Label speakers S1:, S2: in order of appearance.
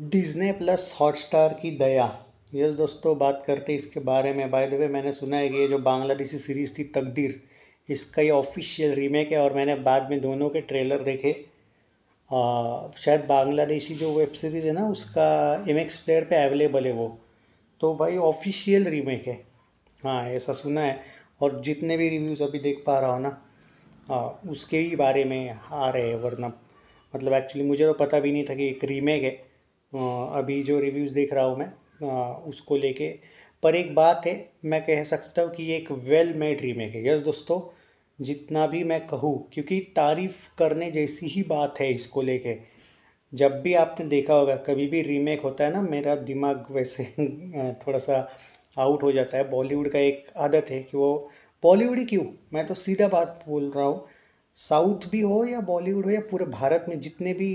S1: Disney plus Hotstar की दया yes दोस्तों बात करते इसके बारे में बाय द वे मैंने सुना है कि ये जो बांग्लादेशी सीरीज़ थी तकदीर इसका ये ऑफिशियल रीमेक है और मैंने बाद में दोनों के ट्रेलर देखे आ, शायद बांग्लादेशी जो वेब सीरीज़ है ना उसका एम एक्स प्लेयर पर अवेलेबल है वो तो भाई ऑफिशियल रीमेक है हाँ ऐसा सुना है और जितने भी रिव्यूज़ अभी देख पा रहा हो ना आ, उसके ही बारे में आ रहे हैं वरना मतलब एक्चुअली मुझे तो पता भी नहीं था कि एक रीमेक है अभी जो रिव्यूज़ देख रहा हूँ मैं उसको लेके पर एक बात है मैं कह सकता हूँ कि ये एक वेल मेड रीमेक है यस दोस्तों जितना भी मैं कहूँ क्योंकि तारीफ़ करने जैसी ही बात है इसको लेके जब भी आपने देखा होगा कभी भी रीमेक होता है ना मेरा दिमाग वैसे थोड़ा सा आउट हो जाता है बॉलीवुड का एक आदत है कि वो बॉलीवुड ही क्यों मैं तो सीधा बात बोल रहा हूँ साउथ भी हो या बॉलीवुड हो या पूरे भारत में जितने भी